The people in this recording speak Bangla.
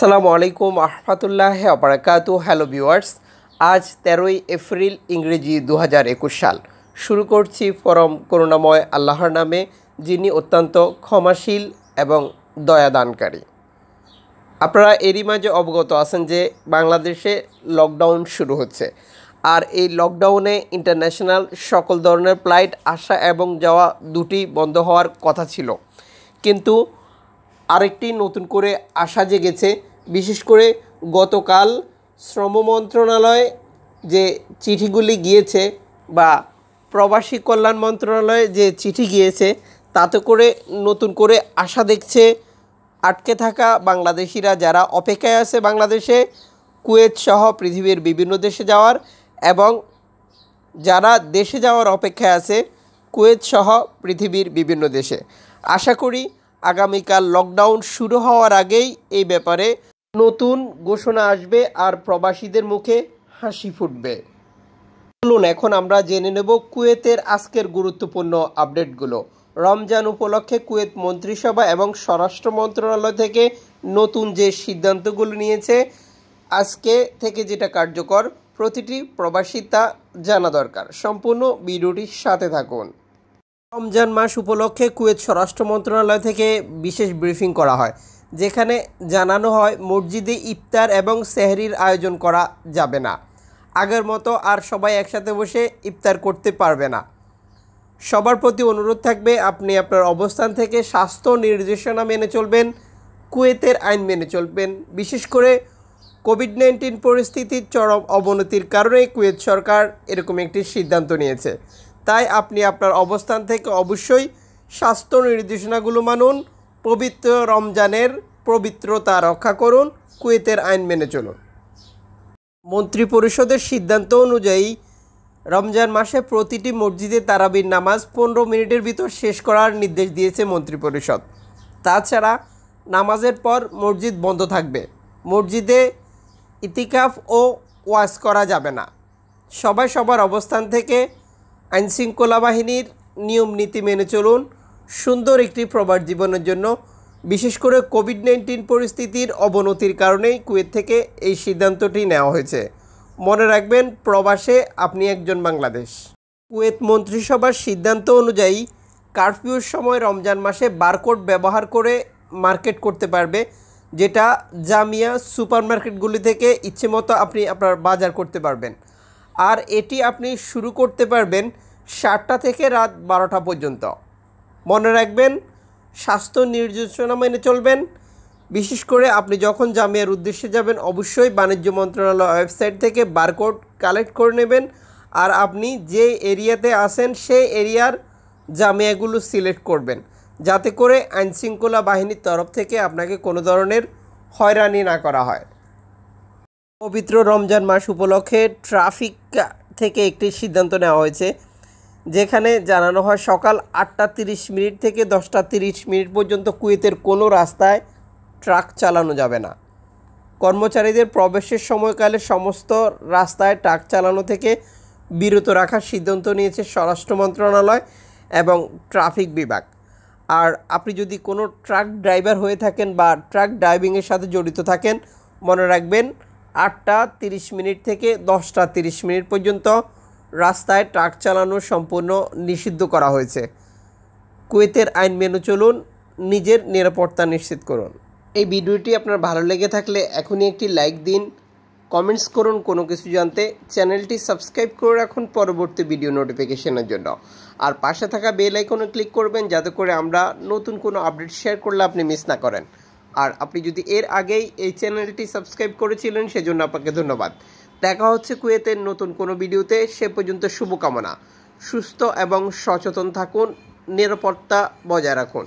আসসালামু আলাইকুম আহমাতুল্লাহ অবরাকাতু হ্যালো ভিউয়ার্স আজ তেরোই এপ্রিল ইংরেজি দু সাল শুরু করছি পরম করুণাময় আল্লাহর নামে যিনি অত্যন্ত ক্ষমাশীল এবং দয়াদানকারী আপনারা এরই মাঝে অবগত আছেন যে বাংলাদেশে লকডাউন শুরু হচ্ছে আর এই লকডাউনে ইন্টারন্যাশনাল সকল ধরনের ফ্লাইট আসা এবং যাওয়া দুটি বন্ধ হওয়ার কথা ছিল কিন্তু আরেকটি নতুন করে আশা জেগেছে বিশেষ করে গতকাল শ্রম মন্ত্রণালয় যে চিঠিগুলি গিয়েছে বা প্রবাসী কল্যাণ মন্ত্রণালয়ে যে চিঠি গিয়েছে তাতে করে নতুন করে আশা দেখছে আটকে থাকা বাংলাদেশিরা যারা অপেক্ষায় আছে বাংলাদেশে কুয়েত সহ পৃথিবীর বিভিন্ন দেশে যাওয়ার এবং যারা দেশে যাওয়ার অপেক্ষায় আছে কুয়েত সহ পৃথিবীর বিভিন্ন দেশে আশা করি আগামীকাল লকডাউন শুরু হওয়ার আগেই এই ব্যাপারে নতুন ঘোষণা আসবে আর প্রবাসীদের মুখে হাসি ফুটবে চলুন এখন আমরা জেনে নেব কুয়েতের আজকের গুরুত্বপূর্ণ আপডেটগুলো রমজান উপলক্ষে কুয়েত মন্ত্রিসভা এবং স্বরাষ্ট্র মন্ত্রণালয় থেকে নতুন যে সিদ্ধান্তগুলো নিয়েছে আজকে থেকে যেটা কার্যকর প্রতিটি প্রবাসী তা জানা দরকার সম্পূর্ণ ভিডিওটির সাথে থাকুন রমজান মাস উপলক্ষে কুয়েত স্বরাষ্ট্র মন্ত্রণালয় থেকে বিশেষ ব্রিফিং করা হয় যেখানে জানানো হয় মসজিদে ইফতার এবং সেহরির আয়োজন করা যাবে না আগের মতো আর সবাই একসাথে বসে ইফতার করতে পারবে না সবার প্রতি অনুরোধ থাকবে আপনি আপনার অবস্থান থেকে স্বাস্থ্য নির্দেশনা মেনে চলবেন কুয়েতের আইন মেনে চলবেন বিশেষ করে কোভিড নাইন্টিন পরিস্থিতির চরম অবনতির কারণে কুয়েত সরকার এরকম একটি সিদ্ধান্ত নিয়েছে তাই আপনি আপনার অবস্থান থেকে অবশ্যই স্বাস্থ্য নির্দেশনাগুলো মানুন পবিত্র রমজানের পবিত্রতা রক্ষা করুন কুয়েতের আইন মেনে চলুন মন্ত্রিপরিষদের সিদ্ধান্ত অনুযায়ী রমজান মাসে প্রতিটি মসজিদে তারাবির নামাজ পনেরো মিনিটের ভিতর শেষ করার নির্দেশ দিয়েছে মন্ত্রিপরিষদ তাছাড়া নামাজের পর মসজিদ বন্ধ থাকবে মসজিদে ইতিকাফ ও ওয়াজ করা যাবে না সবাই সবার অবস্থান থেকে আইনশৃঙ্খলা বাহিনীর নিয়ম নীতি মেনে চলুন সুন্দর একটি প্রবাস জীবনের জন্য বিশেষ করে কোভিড নাইন্টিন পরিস্থিতির অবনতির কারণেই কুয়েত থেকে এই সিদ্ধান্তটি নেওয়া হয়েছে মনে রাখবেন প্রবাসে আপনি একজন বাংলাদেশ কুয়েত মন্ত্রিসভার সিদ্ধান্ত অনুযায়ী কারফিউর সময় রমজান মাসে বারকোড ব্যবহার করে মার্কেট করতে পারবে যেটা জামিয়া সুপার মার্কেটগুলি থেকে ইচ্ছেমতো আপনি আপনার বাজার করতে পারবেন আর এটি আপনি শুরু করতে পারবেন সাতটা থেকে রাত বারোটা পর্যন্ত মনে রাখবেন স্বাস্থ্য নির্দেশনা মেনে চলবেন বিশেষ করে আপনি যখন জামিয়ার উদ্দেশ্যে যাবেন অবশ্যই বাণিজ্য মন্ত্রণালয় ওয়েবসাইট থেকে বারকোড কালেক্ট করে নেবেন আর আপনি যে এরিয়াতে আসেন সেই এরিয়ার জামিয়াগুলো সিলেক্ট করবেন যাতে করে আইনশৃঙ্খলা বাহিনীর তরফ থেকে আপনাকে কোনো ধরনের হয়রানি না করা হয় পবিত্র রমজান মাস উপলক্ষে ট্রাফিক থেকে একটি সিদ্ধান্ত নেওয়া হয়েছে যেখানে জানানো হয় সকাল আটটা তিরিশ মিনিট থেকে দশটা তিরিশ মিনিট পর্যন্ত কুয়েতের কোনো রাস্তায় ট্রাক চালানো যাবে না কর্মচারীদের প্রবেশের সময়কালে সমস্ত রাস্তায় ট্রাক চালানো থেকে বিরত রাখার সিদ্ধান্ত নিয়েছে স্বরাষ্ট্র মন্ত্রণালয় এবং ট্রাফিক বিভাগ আর আপনি যদি কোনো ট্রাক ড্রাইভার হয়ে থাকেন বা ট্রাক ড্রাইভিংয়ের সাথে জড়িত থাকেন মনে রাখবেন আটটা তিরিশ মিনিট থেকে দশটা তিরিশ মিনিট পর্যন্ত রাস্তায় ট্রাক চালানো সম্পূর্ণ নিষিদ্ধ করা হয়েছে কুয়েতের আইন মেনে চলুন নিজের নিরাপত্তা নিশ্চিত করুন এই ভিডিওটি আপনার ভালো লেগে থাকলে এখনই একটি লাইক দিন কমেন্টস করুন কোনো কিছু জানতে চ্যানেলটি সাবস্ক্রাইব করে রাখুন পরবর্তী ভিডিও নোটিফিকেশনের জন্য আর পাশে থাকা বেল আইকনে ক্লিক করবেন যাতে করে আমরা নতুন কোনো আপডেট শেয়ার করলে আপনি মিস না করেন আর আপনি যদি এর আগেই এই চ্যানেলটি সাবস্ক্রাইব করেছিলেন সেজন্য আপনাকে ধন্যবাদ দেখা হচ্ছে কুয়েতের নতুন কোনো ভিডিওতে সে পর্যন্ত শুভকামনা সুস্থ এবং সচেতন থাকুন নিরাপত্তা বজায় রাখুন